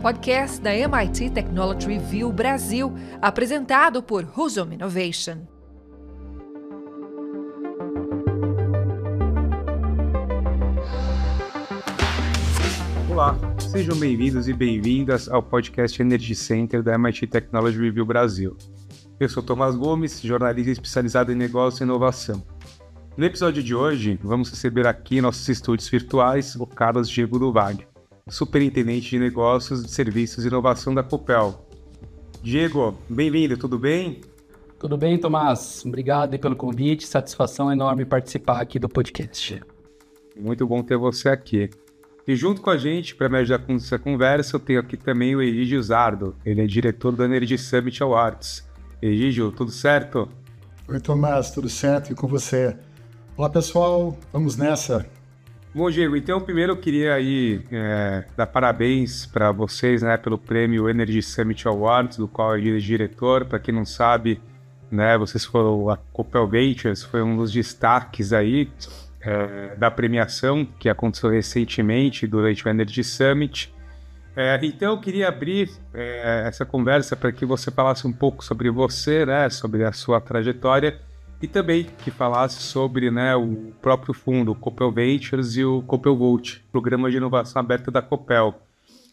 podcast da MIT Technology Review Brasil, apresentado por Husum Innovation. Olá, sejam bem-vindos e bem-vindas ao podcast Energy Center da MIT Technology Review Brasil. Eu sou Tomás Gomes, jornalista especializado em negócio e inovação. No episódio de hoje, vamos receber aqui nossos estúdios virtuais o Carlos Diego do Superintendente de Negócios de Serviços e Inovação da Copel. Diego, bem-vindo, tudo bem? Tudo bem, Tomás. Obrigado pelo convite. Satisfação enorme participar aqui do podcast. Muito bom ter você aqui. E junto com a gente, para me ajudar com essa conversa, eu tenho aqui também o Egígio Zardo. Ele é diretor do Energy Summit Awards. Egígio, tudo certo? Oi, Tomás, tudo certo? E com você? Olá, pessoal. Vamos nessa. Bom, Diego, então primeiro eu queria aí é, dar parabéns para vocês né, pelo prêmio Energy Summit Awards, do qual eu é diretor. Para quem não sabe, né, vocês foram a Copel Ventures, foi um dos destaques aí é, da premiação que aconteceu recentemente durante o Energy Summit. É, então eu queria abrir é, essa conversa para que você falasse um pouco sobre você, né, sobre a sua trajetória e também que falasse sobre né, o próprio fundo, o Copel Ventures e o Copel Volt, programa de inovação aberta da Copel,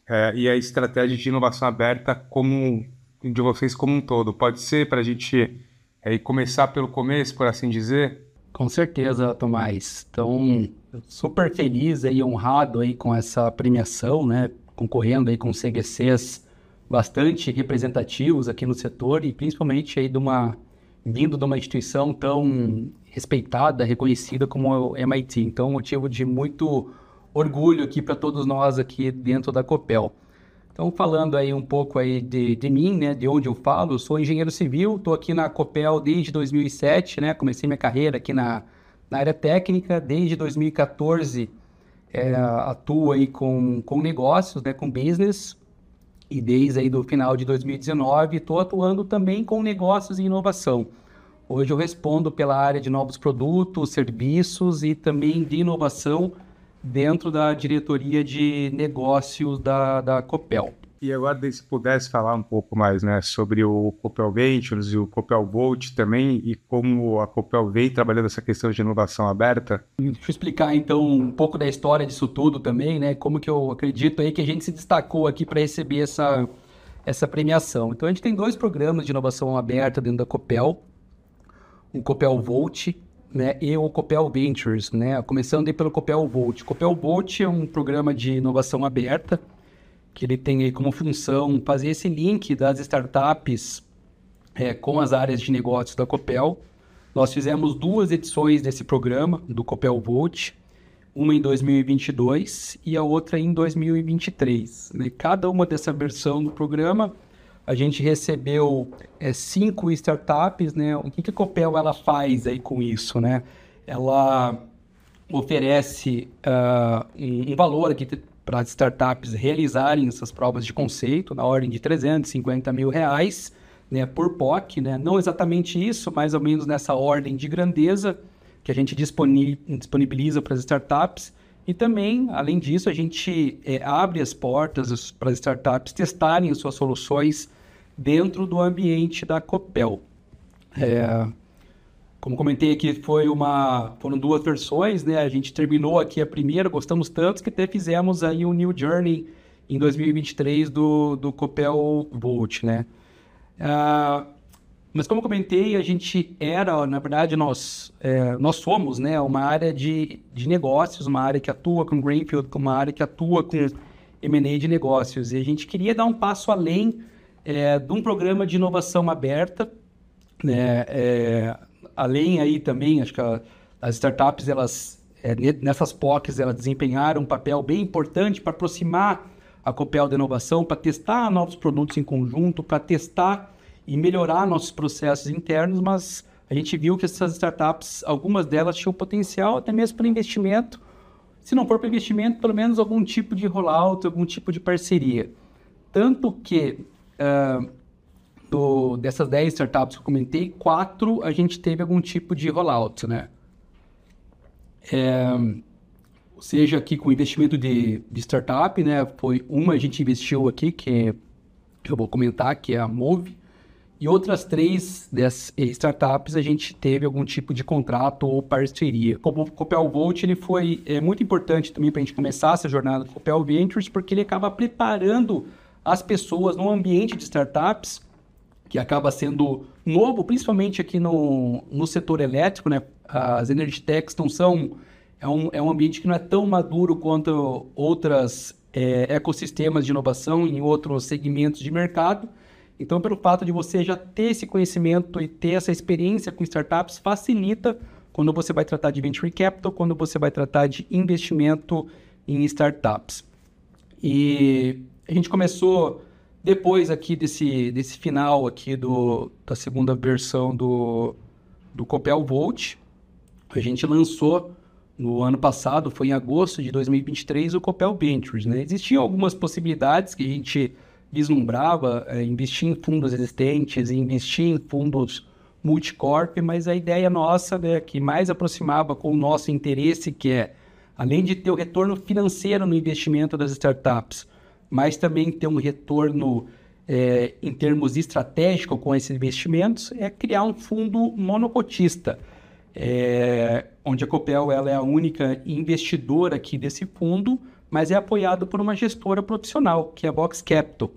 é, e a estratégia de inovação aberta como de vocês como um todo. Pode ser para a gente é, começar pelo começo, por assim dizer? Com certeza, Tomás. Então, super feliz e honrado aí com essa premiação, né? Concorrendo aí com CGCs bastante representativos aqui no setor e principalmente aí de uma vindo de uma instituição tão respeitada, reconhecida como o MIT. Então, motivo de muito orgulho aqui para todos nós aqui dentro da Copel. Então, falando aí um pouco aí de, de mim, né, de onde eu falo, sou engenheiro civil, estou aqui na Copel desde 2007, né, comecei minha carreira aqui na, na área técnica, desde 2014 é, atuo aí com, com negócios, né, com business, e desde aí do final de 2019 estou atuando também com negócios e inovação. Hoje eu respondo pela área de novos produtos, serviços e também de inovação dentro da diretoria de negócios da, da Copel. E agora, se pudesse falar um pouco mais né, sobre o Copel Ventures e o Copel Volt também, e como a Copel vem trabalhando essa questão de inovação aberta. Deixa eu explicar então um pouco da história disso tudo também, né? Como que eu acredito aí que a gente se destacou aqui para receber essa, essa premiação. Então a gente tem dois programas de inovação aberta dentro da Copel o Copel Volt né, e o Copel Ventures. Né? Começando aí pelo Copel Volt. Copel Volt é um programa de inovação aberta que ele tem aí como função fazer esse link das startups é, com as áreas de negócios da Copel. Nós fizemos duas edições desse programa do Copel Volt, uma em 2022 e a outra em 2023. Né? Cada uma dessa versão do programa a gente recebeu é, cinco startups, né? O que, que a Copel ela faz aí com isso, né? Ela oferece uh, um, valor aqui para as startups realizarem essas provas de conceito na ordem de 350 mil reais, né, por POC, né? Não exatamente isso, mais ou menos nessa ordem de grandeza que a gente disponibiliza para as startups. E também, além disso, a gente é, abre as portas para as startups testarem suas soluções dentro do ambiente da Copel. É, como comentei aqui, foi uma, foram duas versões, né? A gente terminou aqui a primeira, gostamos tanto que até fizemos aí um New Journey em 2023 do, do Copel Volt, né? Ah, mas como comentei, a gente era, na verdade, nós, é, nós somos né, uma área de, de negócios, uma área que atua com Greenfield, uma área que atua com M&A de negócios. E a gente queria dar um passo além é, de um programa de inovação aberta, né? É, além aí também, acho que a, as startups elas é, nessas POCs elas desempenharam um papel bem importante para aproximar a Copel da inovação, para testar novos produtos em conjunto, para testar e melhorar nossos processos internos, mas a gente viu que essas startups, algumas delas tinham potencial até mesmo para investimento, se não for para investimento, pelo menos algum tipo de rollout, algum tipo de parceria. Tanto que ah, do, dessas 10 startups que eu comentei, quatro a gente teve algum tipo de rollout, né? É, seja aqui com investimento de, de, startup, né? Foi uma a gente investiu aqui, que é, eu vou comentar, que é a Move. E outras três dessas eh, startups a gente teve algum tipo de contrato ou parceria. O Copel Volt ele foi é, muito importante também para a gente começar essa jornada do Copel Ventures, porque ele acaba preparando as pessoas no ambiente de startups, que acaba sendo novo, principalmente aqui no, no setor elétrico, né? As energy techs não são... É um, é um ambiente que não é tão maduro quanto outras é, ecossistemas de inovação em outros segmentos de mercado. Então, pelo fato de você já ter esse conhecimento e ter essa experiência com startups, facilita quando você vai tratar de venture capital, quando você vai tratar de investimento em startups. E a gente começou depois aqui desse, desse final aqui do, da segunda versão do, do Copel Volt. A gente lançou no ano passado, foi em agosto de 2023, o Copel Ventures. Né? Existiam algumas possibilidades que a gente vislumbrava, é, investir em fundos existentes, investir em fundos multicorp, mas a ideia nossa, né, que mais aproximava com o nosso interesse, que é, além de ter o retorno financeiro no investimento das startups, mas também ter um retorno é, em termos estratégico com esses investimentos é criar um fundo monocotista, é, onde a Copel ela é a única investidora aqui desse fundo, mas é apoiado por uma gestora profissional, que é a Box Capital.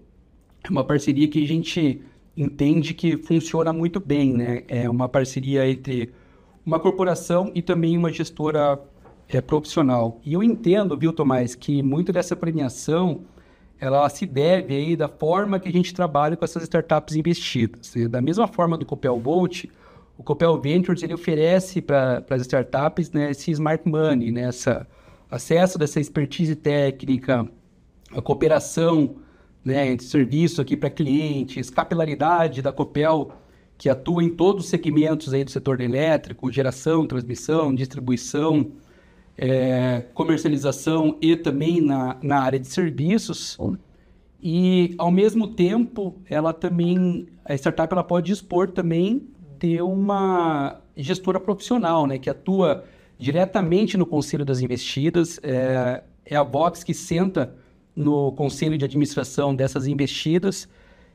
É uma parceria que a gente entende que funciona muito bem, né? É uma parceria entre uma corporação e também uma gestora é, profissional. E eu entendo, viu, Tomás, que muito dessa premiação ela se deve aí da forma que a gente trabalha com essas startups investidas. E da mesma forma do Copel Bolt, o Copel Ventures ele oferece para as startups né, esse smart money, né, essa, acesso dessa expertise técnica, a cooperação né, entre serviço aqui para clientes, capilaridade da Copel, que atua em todos os segmentos aí do setor elétrico, geração, transmissão, distribuição, é, comercialização e também na, na área de serviços. E, ao mesmo tempo, ela também, a startup ela pode dispor também de uma gestora profissional, né, que atua diretamente no Conselho das Investidas. É, é a Vox que senta no Conselho de Administração dessas investidas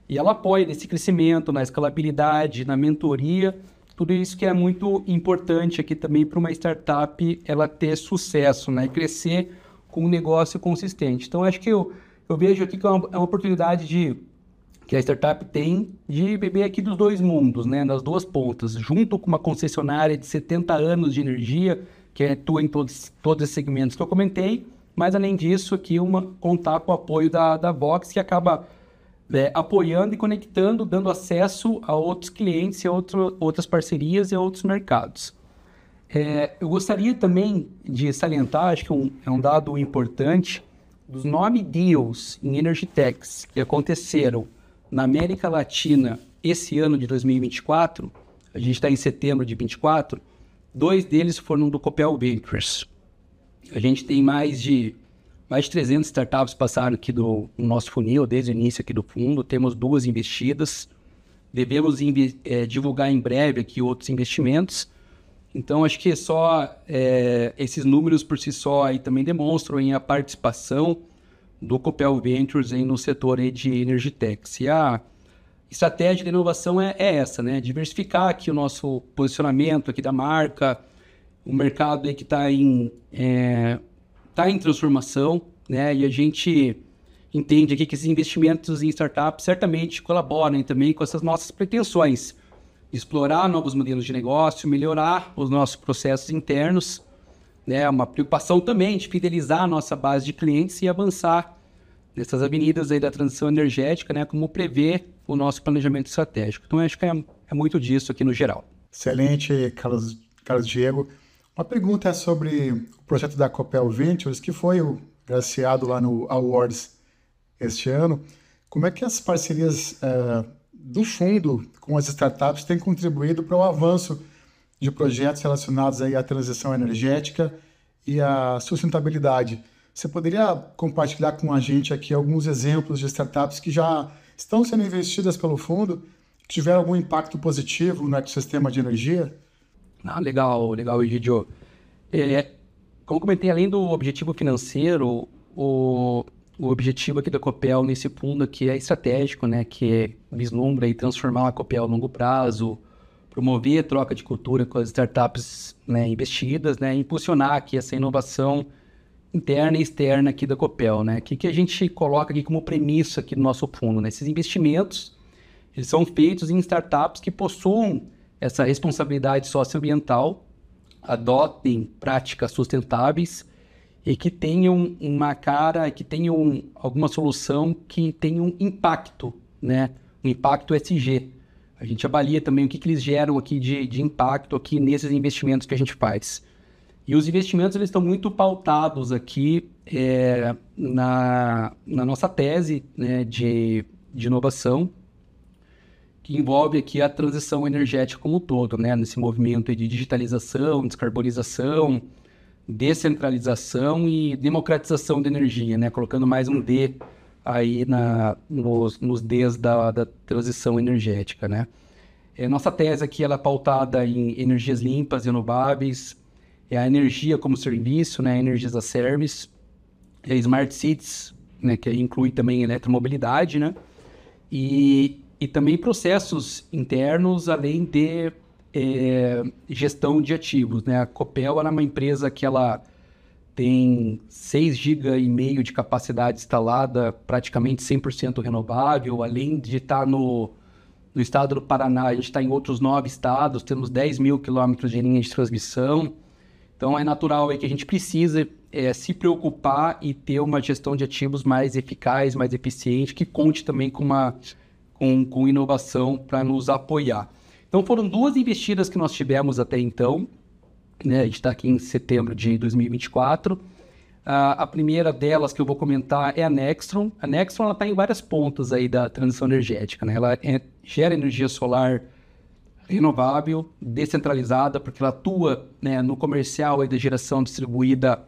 e ela apoia nesse crescimento, na escalabilidade, na mentoria tudo isso que é muito importante aqui também para uma startup ela ter sucesso, né? Crescer com um negócio consistente. Então, acho que eu, eu vejo aqui que é uma, é uma oportunidade de que a startup tem de beber aqui dos dois mundos, né? nas duas pontas, junto com uma concessionária de 70 anos de energia que atua é em todos, todos os segmentos que eu comentei mas além disso aqui uma contar com o apoio da, da Vox que acaba é, apoiando e conectando, dando acesso a outros clientes e outro, outras parcerias e a outros mercados. É, eu gostaria também de salientar, acho que é um, é um dado importante, dos nove deals em Energy Techs que aconteceram na América Latina esse ano de 2024, a gente está em setembro de 2024, dois deles foram do Copel Ventures. A gente tem mais de mais de 300 startups passaram aqui do, nosso funil, desde o início aqui do fundo. Temos duas investidas. Devemos é, divulgar em breve aqui outros investimentos. Então, acho que é só é, esses números por si só aí também demonstram hein, a participação do Copel Ventures hein, no setor aí, de Energy Tech. E a estratégia de inovação é, é, essa, né? Diversificar aqui o nosso posicionamento aqui da marca, o mercado aí que está em é, está em transformação, né? E a gente entende aqui que esses investimentos em startups certamente colaboram também com essas nossas pretensões. Explorar novos modelos de negócio, melhorar os nossos processos internos, né? É uma preocupação também de fidelizar a nossa base de clientes e avançar nessas avenidas aí da transição energética, né? como prevê o nosso planejamento estratégico. Então, acho que é, é muito disso aqui no geral. Excelente, Carlos, Carlos Diego. Uma pergunta é sobre o projeto da Copel Ventures, que foi o graciado lá no Awards este ano. Como é que as parcerias eh, do fundo com as startups têm contribuído para o avanço de projetos relacionados aí à transição energética e à sustentabilidade? Você poderia compartilhar com a gente aqui alguns exemplos de startups que já estão sendo investidas pelo fundo, que tiveram algum impacto positivo no ecossistema de energia? Ah, legal, legal, Egidio. É, como comentei, além do objetivo financeiro, o, o objetivo aqui da Copel nesse fundo aqui é estratégico, né? Que vislumbra e transformar a Copel a longo prazo, promover a troca de cultura com as startups né, investidas, né? Impulsionar aqui essa inovação interna e externa aqui da Copel, né? O que, que a gente coloca aqui como premissa aqui do nosso fundo, né? Esses investimentos, eles são feitos em startups que possuam essa responsabilidade socioambiental, adotem práticas sustentáveis e que tenham uma cara, que tenham alguma solução que tenha um impacto, né? Um impacto SG. A gente avalia também o que, que eles geram aqui de, de impacto aqui nesses investimentos que a gente faz. E os investimentos eles estão muito pautados aqui é, na, na nossa tese né, de, de inovação, que envolve aqui a transição energética como um todo, né? Nesse movimento de digitalização, descarbonização, descentralização e democratização da energia, né? Colocando mais um D aí na, nos, nos Ds da, da transição energética, né? É, nossa tese aqui ela é pautada em energias limpas, renováveis, é a energia como serviço, né? Energia as a service, é smart cities, né? Que inclui também eletromobilidade, né? E e também processos internos, além de é, gestão de ativos. Né? A Copel era é uma empresa que ela tem 6,5 GB e meio de capacidade instalada, praticamente 100% renovável, além de estar no, no estado do Paraná, a gente está em outros nove estados, temos 10 mil quilômetros de linha de transmissão. Então é natural é que a gente precisa é, se preocupar e ter uma gestão de ativos mais eficaz, mais eficiente, que conte também com uma com, com inovação para nos apoiar. Então foram duas investidas que nós tivemos até então, né? a gente está aqui em setembro de 2024. Uh, a primeira delas que eu vou comentar é a Nextron. A Nextron está em várias pontas aí da transição energética. Né? Ela é, gera energia solar renovável, descentralizada, porque ela atua né, no comercial e da geração distribuída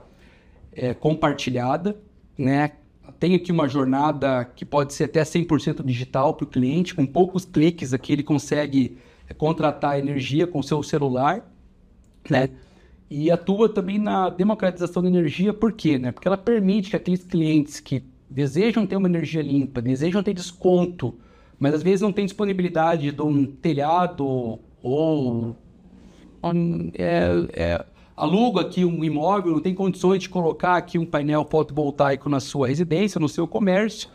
é, compartilhada, né? tem aqui uma jornada que pode ser até 100% digital para o cliente, com poucos cliques aqui ele consegue é, contratar energia com seu celular, né? E atua também na democratização da energia, por quê? Né? Porque ela permite que aqueles clientes que desejam ter uma energia limpa, desejam ter desconto, mas às vezes não tem disponibilidade de um telhado ou é, é, aluga aqui um imóvel, não tem condições de colocar aqui um painel fotovoltaico na sua residência, no seu comércio,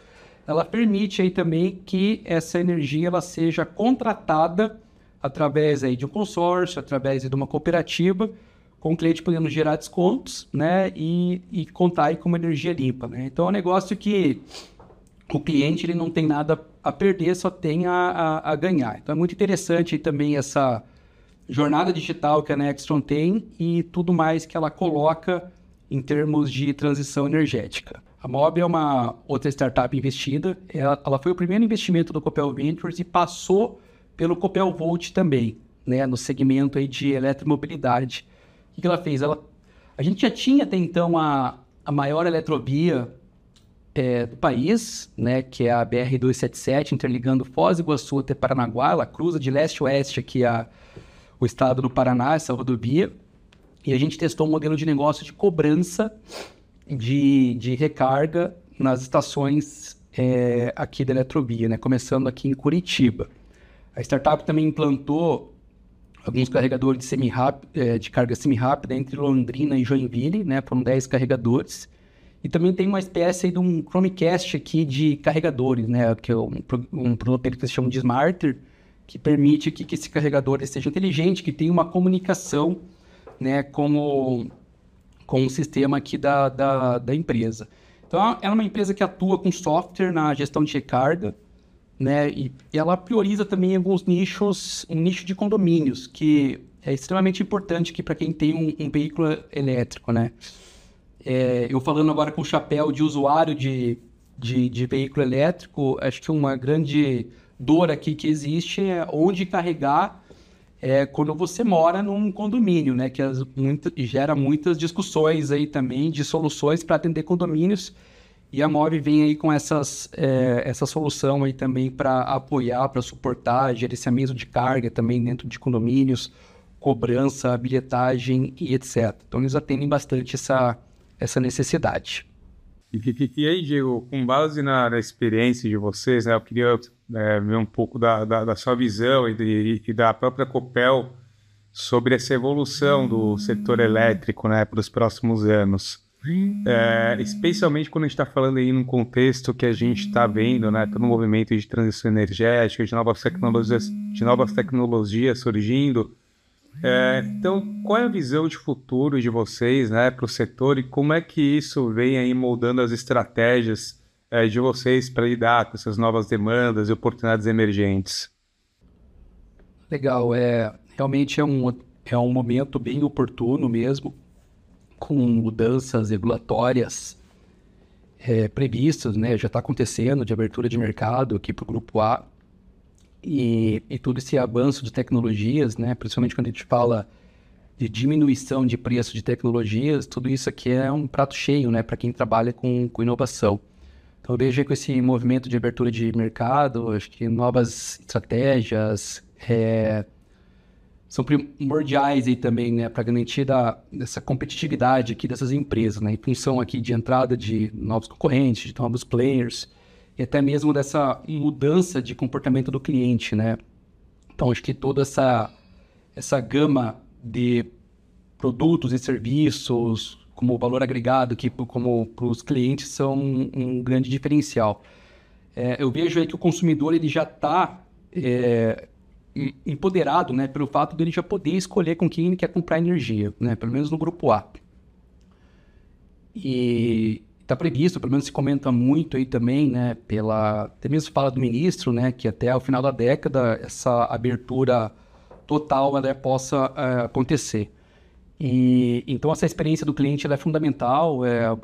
ela permite aí também que essa energia ela seja contratada através aí de um consórcio, através de uma cooperativa, com o cliente podendo gerar descontos, né, e, e contar aí com uma energia limpa, né? Então é um negócio que o cliente ele não tem nada a perder, só tem a, a, a ganhar. Então é muito interessante aí também essa jornada digital que a Nextron tem e tudo mais que ela coloca em termos de transição energética. A Mob é uma outra startup investida. Ela, ela, foi o primeiro investimento do Copel Ventures e passou pelo Copel Volt também, né, no segmento aí de eletromobilidade. O que ela fez? Ela, a gente já tinha até então a, a maior eletrovia é, do país, né, que é a BR-277, interligando Foz do Iguaçu até Paranaguá. Ela cruza de leste a oeste aqui a, o estado do Paraná, essa rodovia, e a gente testou um modelo de negócio de cobrança de, de recarga nas estações é, aqui da Eletrobia, né? começando aqui em Curitiba. A startup também implantou alguns carregadores de, semi é, de carga semi-rápida entre Londrina e Joinville, né? foram 10 carregadores. E também tem uma espécie de um Chromecast aqui de carregadores, né? que é um, um produto que eles chamam de Smarter, que permite que, que esse carregador seja inteligente, que tenha uma comunicação né, com, o, com o sistema aqui da, da, da empresa. Então, ela é uma empresa que atua com software na gestão de recarga, né? E ela prioriza também alguns nichos, um nicho de condomínios, que é extremamente importante que para quem tem um, um, veículo elétrico, né? É, eu falando agora com o chapéu de usuário de, de, de, veículo elétrico, acho que uma grande dor aqui que existe é onde carregar é, quando você mora num condomínio, né? Que as, muito, gera muitas discussões aí também de soluções para atender condomínios. E a MOV vem aí com essas, é, essa solução aí também para apoiar, para suportar gerenciamento de carga também dentro de condomínios, cobrança, bilhetagem e etc. Então eles atendem bastante essa, essa necessidade. E, e, aí, Diego, com base na, na, experiência de vocês, né, eu queria é, ver um pouco da, da, da sua visão e, de, e, da própria Copel sobre essa evolução do setor elétrico né, para os próximos anos. É, especialmente quando a gente está falando aí num contexto que a gente está vendo, né, todo o movimento de transição energética, de novas tecnologias, de novas tecnologias surgindo, é, então, qual é a visão de futuro de vocês né, para o setor e como é que isso vem aí moldando as estratégias é, de vocês para lidar com essas novas demandas e oportunidades emergentes? Legal, é, realmente é um, é um momento bem oportuno mesmo, com mudanças regulatórias é, previstas, né, já está acontecendo de abertura de mercado aqui para o Grupo A e, e todo esse avanço de tecnologias, né? principalmente quando a gente fala de diminuição de preço de tecnologias, tudo isso aqui é um prato cheio né? para quem trabalha com, com inovação. Então, veja com esse movimento de abertura de mercado, acho que novas estratégias é, são primordiais aí também né? para garantir da, essa competitividade aqui dessas empresas, né? em função aqui de entrada de novos concorrentes, de novos players e até mesmo dessa mudança de comportamento do cliente, né? Então, acho que toda essa, essa gama de produtos e serviços como valor agregado que como para os clientes são um, um grande diferencial. É, eu vejo aí que o consumidor ele já está é, empoderado, né, pelo fato dele de já poder escolher com quem ele quer comprar energia, né, pelo menos no grupo A. E está previsto, pelo menos se comenta muito aí também, né, pela até mesmo fala do ministro, né, que até o final da década essa abertura total ela é, possa é, acontecer. E então essa experiência do cliente é fundamental, é,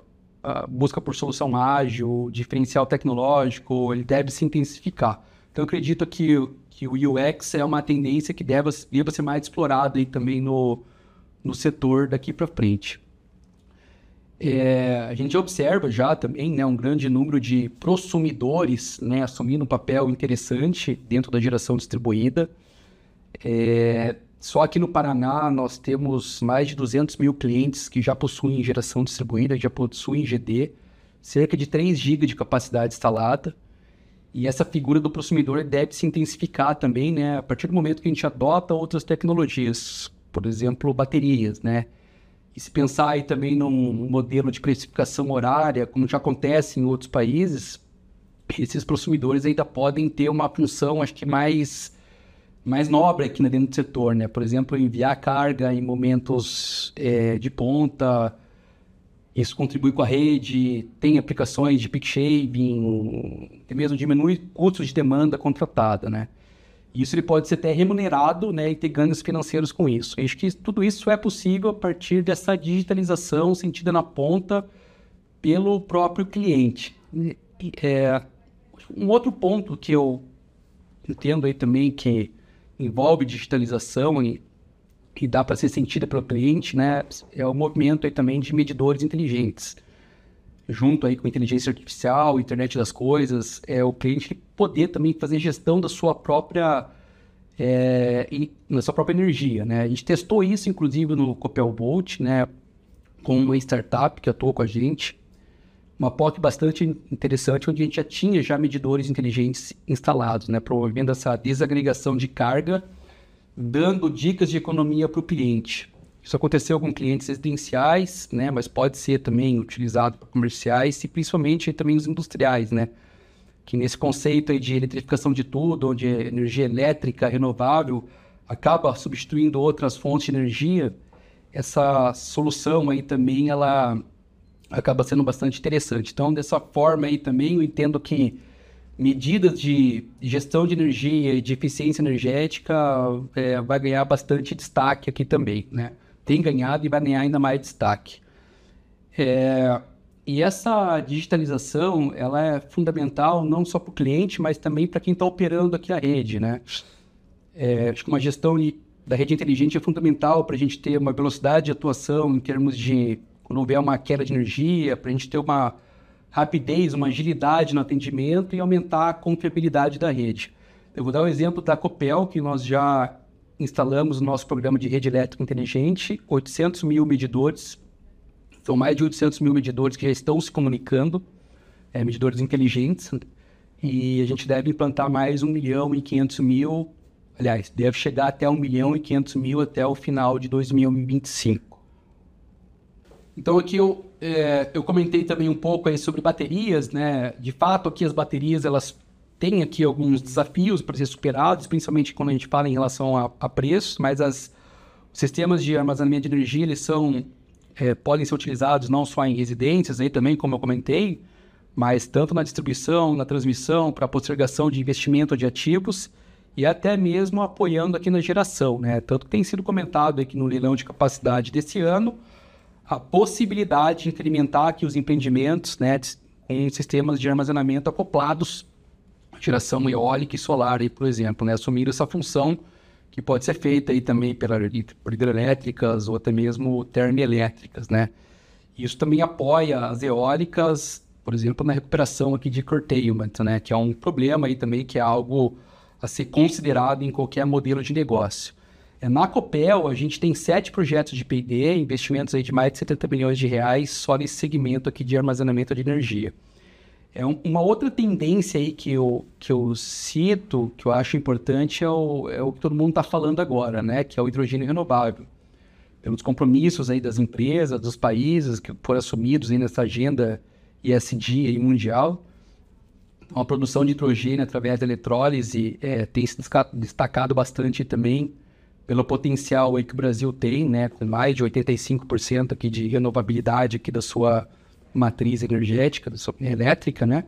busca por solução ágil, diferencial tecnológico, ele deve se intensificar. Então eu acredito que que o UX é uma tendência que deve, deve ser mais explorada aí também no, no setor daqui para frente. É, a gente observa já também né, um grande número de prosumidores né, assumindo um papel interessante dentro da geração distribuída. É, só aqui no Paraná nós temos mais de 200 mil clientes que já possuem geração distribuída, já possuem GD, cerca de 3 GB de capacidade instalada. E essa figura do consumidor deve se intensificar também, né? A partir do momento que a gente adota outras tecnologias, por exemplo, baterias, né? E se pensar aí também num modelo de precificação horária, como já acontece em outros países, esses consumidores ainda podem ter uma função, acho que mais mais nobre aqui né, dentro do setor, né? Por exemplo, enviar carga em momentos é, de ponta, isso contribui com a rede, tem aplicações de peak shaving, até mesmo diminui custos de demanda contratada, né? Isso ele pode ser até remunerado né, e ter ganhos financeiros com isso. Eu acho que tudo isso é possível a partir dessa digitalização sentida na ponta pelo próprio cliente. É, um outro ponto que eu entendo aí também que envolve digitalização e que dá para ser sentida pelo cliente, né, é o movimento aí também de medidores inteligentes junto aí com inteligência artificial, internet das coisas, é o cliente poder também fazer gestão da sua própria é, na sua própria energia, né? A gente testou isso inclusive no Copel Bolt, né? Com uma startup que atuou com a gente, uma POC bastante interessante onde a gente já tinha já medidores inteligentes instalados, né? Promovendo essa desagregação de carga, dando dicas de economia para o cliente. Isso aconteceu com clientes residenciais, né? Mas pode ser também utilizado para comerciais e principalmente também os industriais, né? Que nesse conceito aí de eletrificação de tudo, onde a é energia elétrica renovável acaba substituindo outras fontes de energia, essa solução aí também ela acaba sendo bastante interessante. Então, dessa forma aí também eu entendo que medidas de gestão de energia e de eficiência energética é, vai ganhar bastante destaque aqui também, né? tem ganhado e vai ganhar ainda mais destaque. É, e essa digitalização ela é fundamental não só para o cliente, mas também para quem está operando aqui a rede, né? É, acho que uma gestão da rede inteligente é fundamental para a gente ter uma velocidade de atuação em termos de quando houver uma queda de energia, para a gente ter uma rapidez, uma agilidade no atendimento e aumentar a confiabilidade da rede. Eu vou dar um exemplo da Copel, que nós já instalamos o nosso programa de rede elétrica inteligente, 800 mil medidores, são mais de 800 mil medidores que já estão se comunicando, é, medidores inteligentes, e a gente deve implantar mais 1 milhão e 500 mil, aliás, deve chegar até 1 milhão e 500 mil até o final de 2025. Então aqui eu, é, eu comentei também um pouco aí sobre baterias, né? De fato aqui as baterias elas tem aqui alguns desafios para ser superados, principalmente quando a gente fala em relação a, a mas as, os sistemas de armazenamento de energia eles são, é, podem ser utilizados não só em residências, aí também, como eu comentei, mas tanto na distribuição, na transmissão, para postergação de investimento de ativos e até mesmo apoiando aqui na geração. Né? Tanto que tem sido comentado aqui no leilão de capacidade desse ano a possibilidade de incrementar aqui os empreendimentos né, em sistemas de armazenamento acoplados geração eólica e solar, aí, por exemplo, né? assumindo essa função que pode ser feita aí também pelas por hidrelétricas ou até mesmo termoelétricas, né? Isso também apoia as eólicas, por exemplo, na recuperação aqui de curtailment, né? Que é um problema aí também, que é algo a ser considerado em qualquer modelo de negócio. É, na Copel, a gente tem sete projetos de P&D, investimentos aí de mais de 70 milhões de reais só nesse segmento aqui de armazenamento de energia. É um, uma outra tendência aí que eu, que eu cito, que eu acho importante, é o, é o que todo mundo está falando agora, né? Que é o hidrogênio renovável. Pelos compromissos aí das empresas, dos países que foram assumidos aí nessa agenda ESG mundial, a produção de hidrogênio através da eletrólise é, tem se destacado bastante também pelo potencial que o Brasil tem, né, com mais de 85% aqui de renovabilidade aqui da sua matriz energética, da sua elétrica, né?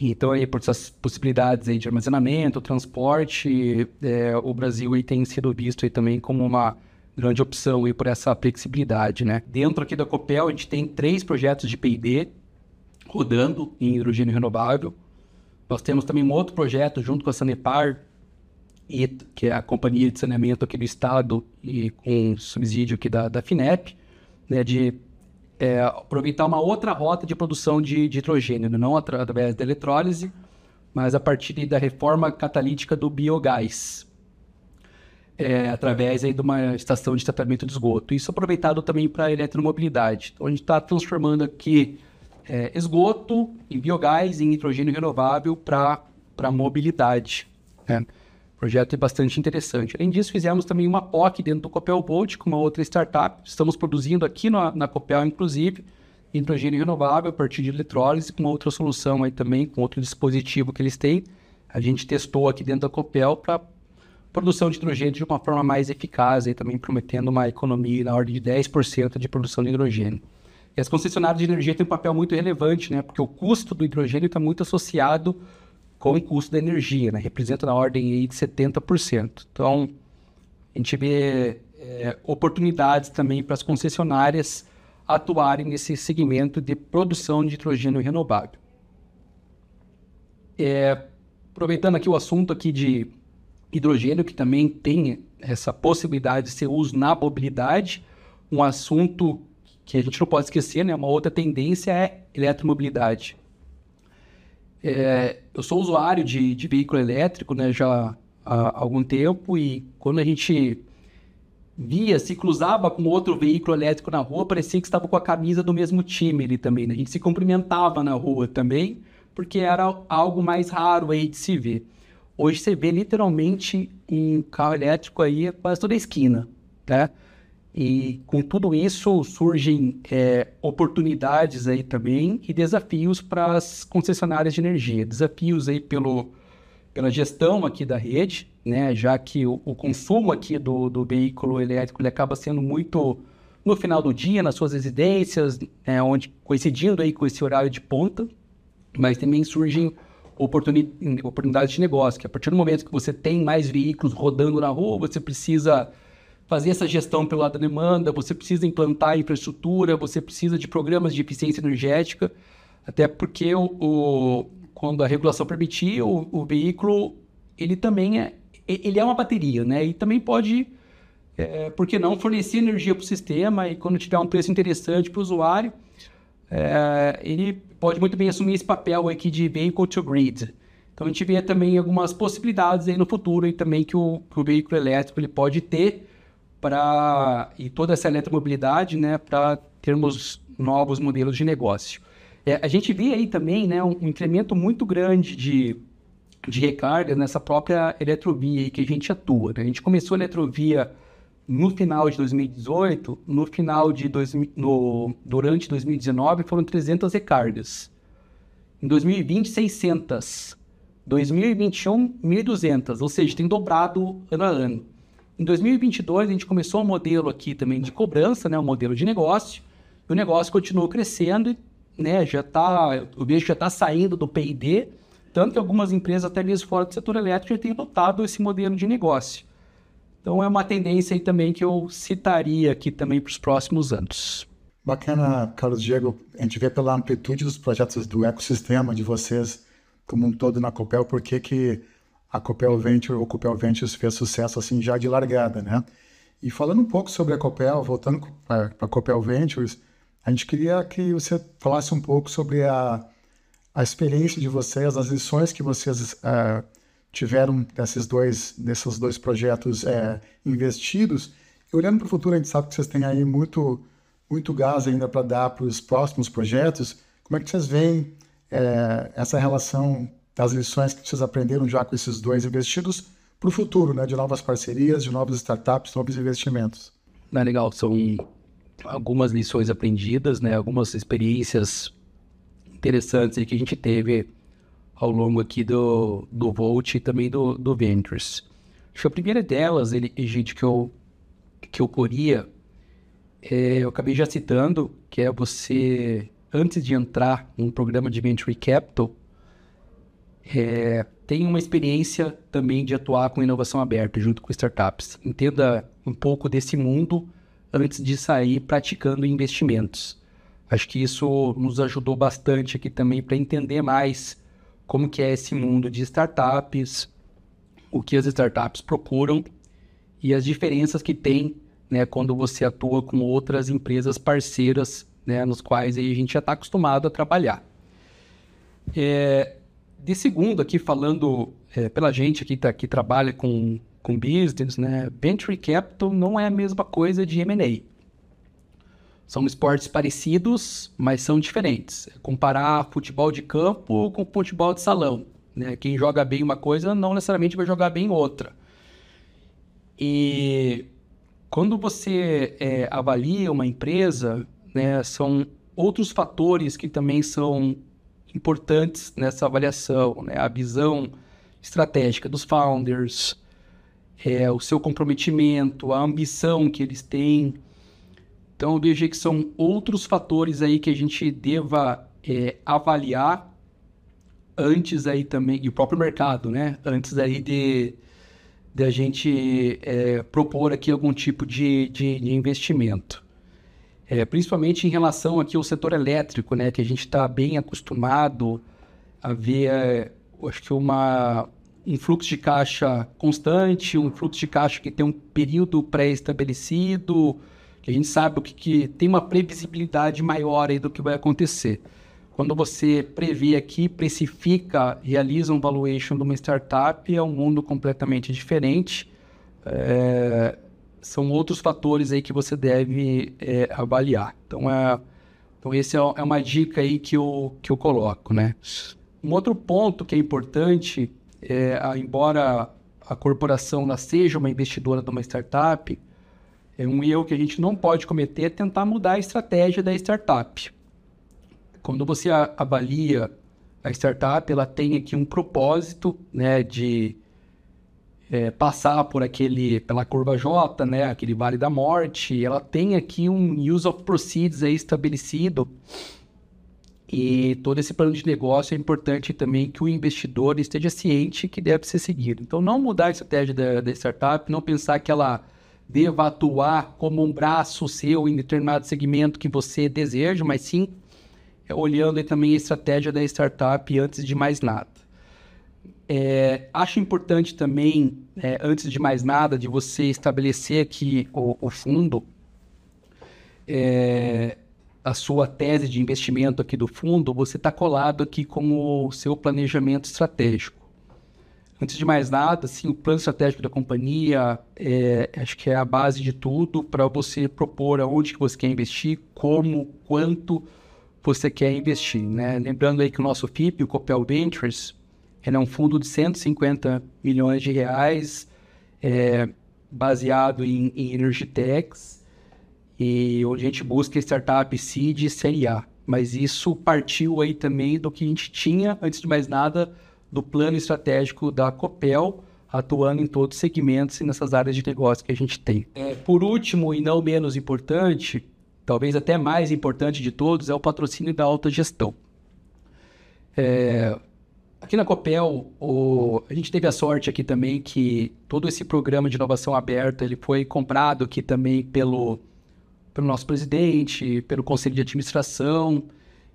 Então, aí, por essas possibilidades aí de armazenamento, transporte, é, o Brasil aí tem sido visto aí também como uma grande opção aí por essa flexibilidade, né? Dentro aqui da Copel, a gente tem três projetos de PIB rodando em hidrogênio renovável. Nós temos também um outro projeto junto com a Sanepar, que é a companhia de saneamento aqui do estado e com subsídio aqui da, da FINEP, né, de é, aproveitar uma outra rota de produção de, de hidrogênio, né? não através da eletrólise, mas a partir da reforma catalítica do biogás, é, através aí de uma estação de tratamento de esgoto. Isso é aproveitado também para a eletromobilidade. Então, a gente está transformando aqui é, esgoto em biogás, em hidrogênio renovável para mobilidade. É. O projeto é bastante interessante. Além disso, fizemos também uma POC dentro do Copel Bolt com uma outra startup. Estamos produzindo aqui na, na Copel, inclusive, hidrogênio renovável a partir de eletrólise, com outra solução aí também, com outro dispositivo que eles têm. A gente testou aqui dentro da Copel para produção de hidrogênio de uma forma mais eficaz e também prometendo uma economia na ordem de 10% de produção de hidrogênio. E as concessionárias de energia têm um papel muito relevante, né? Porque o custo do hidrogênio está muito associado com o custo da energia, né? representa na ordem aí de 70%. Então, a gente vê é, oportunidades também para as concessionárias atuarem nesse segmento de produção de hidrogênio renovável. É, aproveitando aqui o assunto aqui de hidrogênio, que também tem essa possibilidade de ser uso na mobilidade, um assunto que a gente não pode esquecer, né? Uma outra tendência é eletromobilidade. É, eu sou usuário de, de veículo elétrico né, já há algum tempo e quando a gente via, se cruzava com outro veículo elétrico na rua, parecia que estava com a camisa do mesmo time ali também. Né? A gente se cumprimentava na rua também, porque era algo mais raro aí de se ver. Hoje você vê literalmente um carro elétrico aí quase toda a esquina, tá? E com tudo isso surgem é, oportunidades aí também e desafios para as concessionárias de energia. Desafios aí pelo, pela gestão aqui da rede, né? já que o, o consumo aqui do, do veículo elétrico ele acaba sendo muito no final do dia, nas suas residências, né? onde coincidindo aí com esse horário de ponta, mas também surgem oportuni oportunidades de negócio, que a partir do momento que você tem mais veículos rodando na rua, você precisa fazer essa gestão pelo lado da demanda, você precisa implantar infraestrutura, você precisa de programas de eficiência energética, até porque o, o quando a regulação permitir, o, o, veículo ele também é, ele é uma bateria, né? E também pode, é, por que não, fornecer energia para o sistema e quando tiver um preço interessante para o usuário, é, ele pode muito bem assumir esse papel aqui de vehicle to grid. Então a gente vê também algumas possibilidades aí no futuro e também que o, que o veículo elétrico ele pode ter para e toda essa eletromobilidade, né, para termos novos modelos de negócio. É, a gente vê aí também, né, um, incremento muito grande de, de recarga nessa própria eletrovia que a gente atua. Né? A gente começou a eletrovia no final de 2018, no final de dois, no, durante 2019 foram 300 recargas. Em 2020, 600. 2021, 1.200, ou seja, tem dobrado ano a ano. Em 2022, a gente começou um modelo aqui também de cobrança, né, um modelo de negócio. E o negócio continuou crescendo, né, já tá, o bicho já está saindo do P&D, tanto que algumas empresas, até mesmo fora do setor elétrico, já têm adotado esse modelo de negócio. Então, é uma tendência aí também que eu citaria aqui também para os próximos anos. Bacana, Carlos Diego. A gente vê pela amplitude dos projetos do ecossistema de vocês como um todo na Copel, porque que a Copel Venture, o Copel Ventures fez sucesso assim já de largada, né? E falando um pouco sobre a Copel, voltando para a Copel Ventures, a gente queria que você falasse um pouco sobre a, a experiência de vocês, as lições que vocês uh, tiveram desses dois, desses dois projetos uh, investidos. E olhando para o futuro, a gente sabe que vocês têm aí muito, muito gás ainda para dar para os próximos projetos. Como é que vocês veem uh, essa relação das lições que vocês aprenderam já com esses dois investidos para o futuro, né? De novas parcerias, de novas startups, novos investimentos. Não, legal, são algumas lições aprendidas, né? Algumas experiências interessantes que a gente teve ao longo aqui do, do Volt e também do, do Ventures. Acho que a primeira delas, ele, gente, que eu, que eu poria, é, eu acabei já citando, que é você, antes de entrar num programa de Venture Capital, é, tem uma experiência também de atuar com inovação aberta junto com startups. Entenda um pouco desse mundo antes de sair praticando investimentos. Acho que isso nos ajudou bastante aqui também para entender mais como que é esse mundo de startups, o que as startups procuram e as diferenças que tem né, quando você atua com outras empresas parceiras, né, nos quais aí a gente já está acostumado a trabalhar. É, de segundo aqui falando é, pela gente aqui tá, que trabalha com, com business, né? Venture capital não é a mesma coisa de M&A. São esportes parecidos, mas são diferentes. É comparar futebol de campo com futebol de salão, né? Quem joga bem uma coisa não necessariamente vai jogar bem outra. E quando você é, avalia uma empresa, né, são outros fatores que também são importantes nessa avaliação, né? A visão estratégica dos founders, é, o seu comprometimento, a ambição que eles têm. Então, eu vejo que são outros fatores aí que a gente deva é, avaliar antes aí também, e o próprio mercado, né? Antes aí de, de a gente é, propor aqui algum tipo de, de, de investimento é, principalmente em relação aqui ao setor elétrico, né, que a gente está bem acostumado a ver, é, acho que uma, um fluxo de caixa constante, um fluxo de caixa que tem um período pré-estabelecido, que a gente sabe o que, que tem uma previsibilidade maior aí do que vai acontecer. Quando você prevê aqui, precifica, realiza um valuation de uma startup, é um mundo completamente diferente. É, são outros fatores aí que você deve é, avaliar. Então, é, então esse é, é uma dica aí que eu, que eu coloco, né? Um outro ponto que é importante, é, embora a corporação ela seja uma investidora de uma startup, é um erro que a gente não pode cometer é tentar mudar a estratégia da startup. Quando você avalia a startup, ela tem aqui um propósito né, de, é, passar por aquele, pela curva J, né, aquele Vale da Morte, ela tem aqui um use of proceeds aí estabelecido. E todo esse plano de negócio é importante também que o investidor esteja ciente que deve ser seguido. Então, não mudar a estratégia da, da startup, não pensar que ela deva atuar como um braço seu em determinado segmento que você deseja, mas sim é, olhando também a estratégia da startup antes de mais nada. É, acho importante também, é, antes de mais nada, de você estabelecer aqui o, o fundo, é, a sua tese de investimento aqui do fundo, você está colado aqui com o seu planejamento estratégico. Antes de mais nada, assim, o plano estratégico da companhia é, acho que é a base de tudo para você propor aonde que você quer investir, como, quanto você quer investir. Né? Lembrando aí que o nosso FIP, o Copel Ventures, ele é um fundo de 150 milhões de reais, é, baseado em, em energy techs, e onde a gente busca startup seed e série A. Mas isso partiu aí também do que a gente tinha, antes de mais nada, do plano estratégico da Copel, atuando em todos os segmentos e nessas áreas de negócio que a gente tem. É, por último, e não menos importante, talvez até mais importante de todos, é o patrocínio da alta gestão. É, Aqui na Copel, o, a gente teve a sorte aqui também que todo esse programa de inovação aberta ele foi comprado aqui também pelo, pelo nosso presidente, pelo conselho de administração,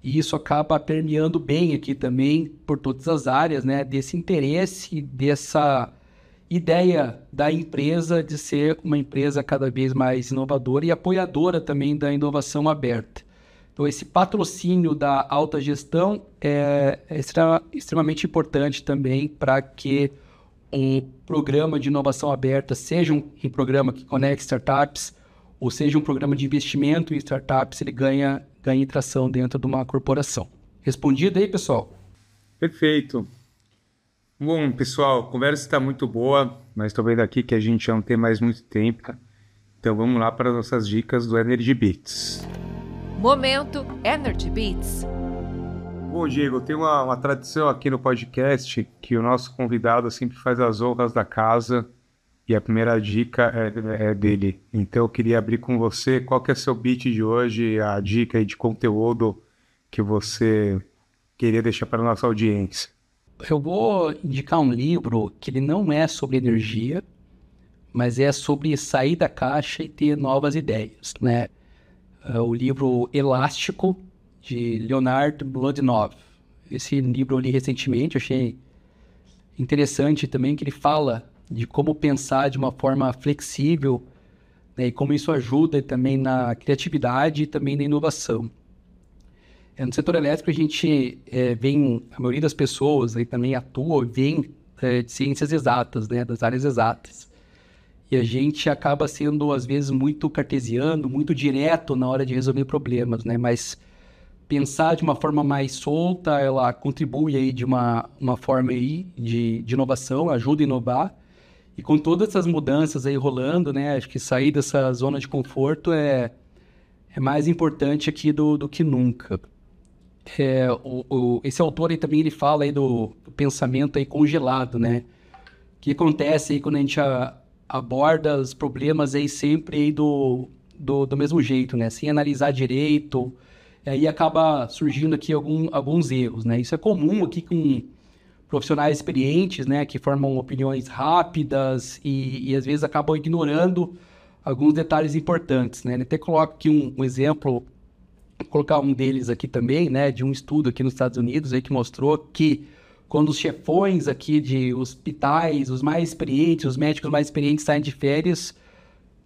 e isso acaba permeando bem aqui também por todas as áreas, né? Desse interesse, dessa ideia da empresa de ser uma empresa cada vez mais inovadora e apoiadora também da inovação aberta. Então, esse patrocínio da alta gestão é, é extremamente importante também para que um programa de inovação aberta, seja um, um programa que conecte startups, ou seja um programa de investimento em startups, ele ganha, ganha tração dentro de uma corporação. Respondido aí, pessoal? Perfeito. Bom, pessoal, a conversa está muito boa, mas estou vendo aqui que a gente já não tem mais muito tempo. Então vamos lá para nossas dicas do Energy Beats. Momento Energy Beats. Bom, Diego, tem uma, uma, tradição aqui no podcast que o nosso convidado sempre faz as honras da casa e a primeira dica é, é dele. Então eu queria abrir com você qual que é seu beat de hoje, a dica de conteúdo que você queria deixar para a nossa audiência. Eu vou indicar um livro que ele não é sobre energia, mas é sobre sair da caixa e ter novas ideias, né? uh, o livro Elástico, de Leonard Bloodnov. Esse livro eu li recentemente, achei interessante também que ele fala de como pensar de uma forma flexível né, e como isso ajuda também na criatividade e também na inovação. É, no setor elétrico, a gente é, vem, a maioria das pessoas aí também atua, vem é, de ciências exatas, né, das áreas exatas. E a gente acaba sendo, às vezes, muito cartesiano, muito direto na hora de resolver problemas, né? Mas pensar de uma forma mais solta, ela contribui aí de uma, uma forma aí de, de inovação, ajuda a inovar. E com todas essas mudanças aí rolando, né? Acho que sair dessa zona de conforto é, é mais importante aqui do, do que nunca. É, o, o, esse autor aí também ele fala aí do, do pensamento aí congelado, né? O que acontece aí quando a gente a, aborda os problemas aí sempre aí do, do, do mesmo jeito, né? Sem analisar direito. Aí acaba surgindo aqui algum, alguns erros, né? Isso é comum aqui com profissionais experientes, né? Que formam opiniões rápidas e, e às vezes acabam ignorando alguns detalhes importantes, né? até coloca aqui um, um exemplo, vou colocar um deles aqui também, né? De um estudo aqui nos Estados Unidos aí que mostrou que quando os chefões aqui de hospitais, os mais experientes, os médicos mais experientes saem de férias,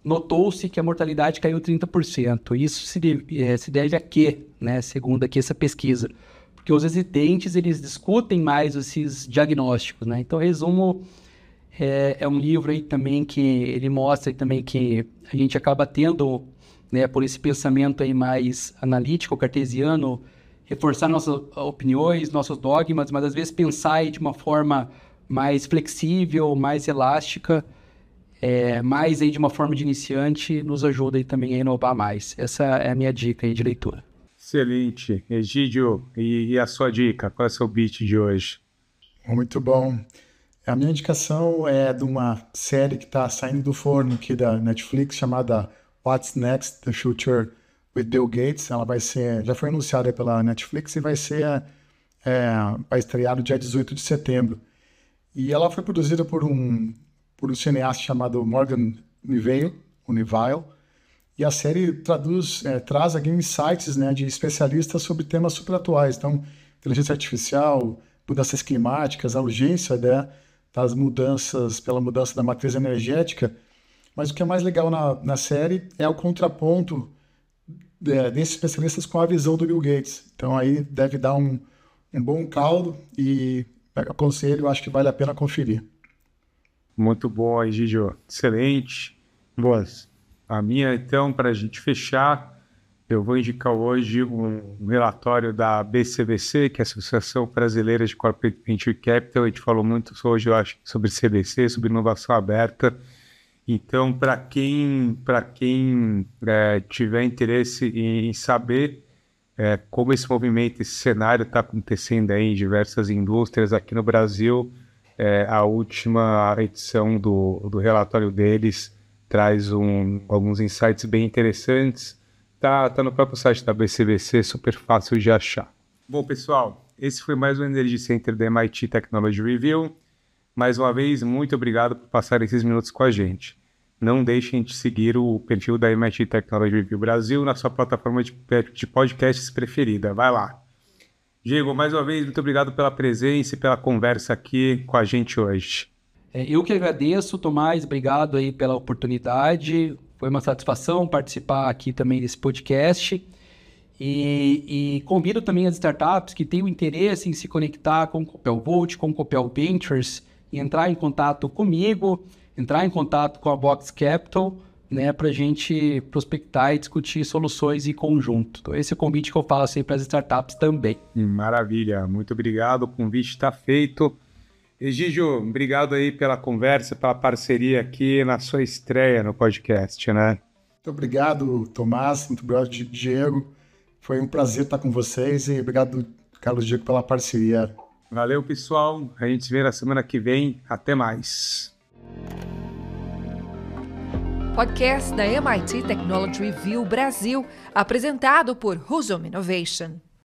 notou-se que a mortalidade caiu 30%. Isso se deve, eh, é, se deve a quê, né, segundo aqui essa pesquisa? Porque os residentes, eles discutem mais esses diagnósticos, né? Então, resumo, é, é um livro aí também que ele mostra também que a gente acaba tendo, né, por esse pensamento aí mais analítico, cartesiano, reforçar nossas opiniões, nossos dogmas, mas às vezes pensar de uma forma mais flexível, mais elástica, é, mais aí de uma forma de iniciante, nos ajuda aí também a inovar mais. Essa é a minha dica aí de leitura. Excelente. Egídio, e, e a sua dica? Qual é o seu beat de hoje? Muito bom. A minha indicação é de uma série que está saindo do forno aqui da Netflix chamada What's Next, The Future with Bill Gates. Ela vai ser, já foi anunciada pela Netflix e vai ser é, vai estrear no dia 18 de setembro. E ela foi produzida por um por um cineasta chamado Morgan Nivelle, Univile, e a série traduz, é, traz aqui insights né, de especialistas sobre temas super atuais, então inteligência artificial, mudanças climáticas, a urgência né, das mudanças pela mudança da matriz energética, mas o que é mais legal na, na série é o contraponto é, desses especialistas com a visão do Bill Gates. Então aí deve dar um, um bom caldo e aconselho, acho que vale a pena conferir. Muito bom, Egidio. Excelente. Boas. A minha, então, para a gente fechar, eu vou indicar hoje um relatório da BCBC, que é a Associação Brasileira de Corporate Venture Capital. A gente falou muito hoje, eu acho, sobre CBC, sobre inovação aberta. Então, para quem, para quem é, tiver interesse em, saber é, como esse movimento, esse cenário está acontecendo aí em diversas indústrias aqui no Brasil, é, a última edição do, do relatório deles traz um, alguns insights bem interessantes. Está tá no próprio site da BCBC, super fácil de achar. Bom, pessoal, esse foi mais um Energy Center da MIT Technology Review. Mais uma vez, muito obrigado por passar esses minutos com a gente. Não deixem de seguir o perfil da MIT Technology Review Brasil na sua plataforma de podcasts preferida. Vai lá. Diego, mais uma vez, muito obrigado pela presença e pela conversa aqui com a gente hoje. É, eu que agradeço, Tomás, obrigado aí pela oportunidade. Foi uma satisfação participar aqui também desse podcast. E, e convido também as startups que têm o interesse em se conectar com o Copel Volt, com o Copel Ventures, e entrar em contato comigo, entrar em contato com a Box Capital, né, para a gente prospectar e discutir soluções em conjunto. Então, esse é o convite que eu falo sempre assim, as startups também. Maravilha, muito obrigado, o convite está feito. Egígio, obrigado aí pela conversa, pela parceria aqui na sua estreia no podcast, né? Muito obrigado, Tomás, muito obrigado, Diego. Foi um prazer estar com vocês e obrigado, Carlos Diego, pela parceria Valeu, pessoal. A gente se vê na semana que vem. Até mais. Podcast da MIT Technology Review Brasil, apresentado por Husum Innovation.